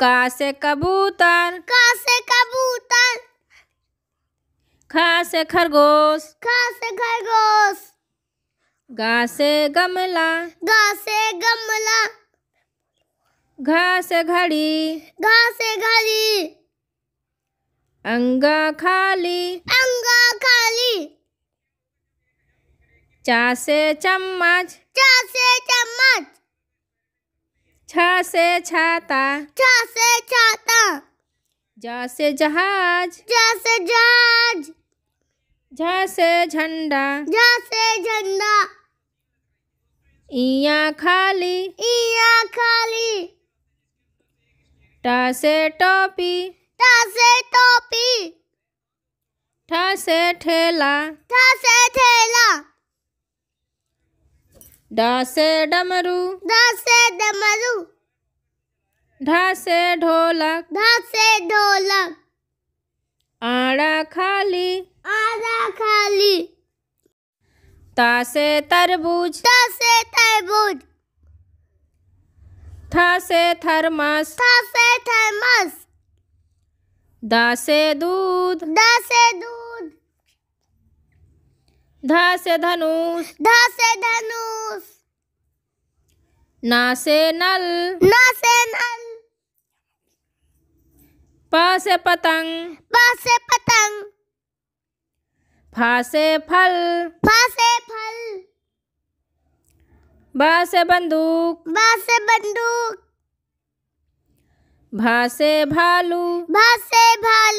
का से कबूतर का से कबूतर खा से खरगोश खा से खरगोश गा से गमला गा से गमला घा से घड़ी घा से घड़ी अंगा खाली अंगा खाली चा से चम्मच चा से चम्मच छ से छाता छ से छाता जा से जहाज जा से जहाज झ से झंडा झ से झंडा इया खाली इया खाली टा से टोपी टा से टोपी ठा से ठेला ठा से डासे डमरू डासे डमरू ढासे ढोलक ढासे ढोलक आड़ा खाली आड़ा खाली तासे तरबूज तासे तरबूज थासे थर्मस थासे थर्मस दासे दूध दासे दूध ध से धनुष ध से धनुष न से नल न से नल प से पतंग प से पतंग फा से फल फा से फल ब से बंदूक ब से बंदूक भा से भालू भा से भालू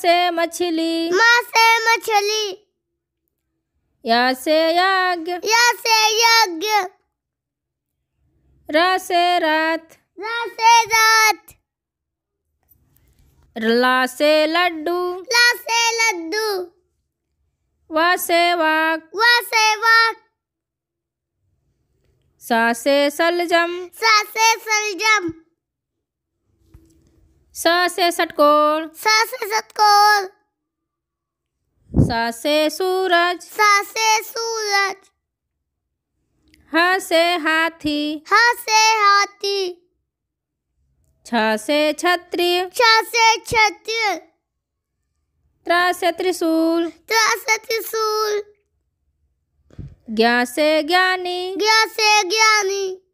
से मछली म से मछली या से यज्ञ या से यज्ञ रा से रात रा से रात ला से लड्डू ला से लड्डू वा से वाक वा से वाक सा से सलजम सा से सलजम से षटकोण से षटकोण से सूरज से सूरज ह से हाथी ह से हाथी छ से छत्री छ से छत्री त्र से त्रिशूल त्र से त्रिशूल ज्ञा से ज्ञानी ज्ञा से ज्ञानी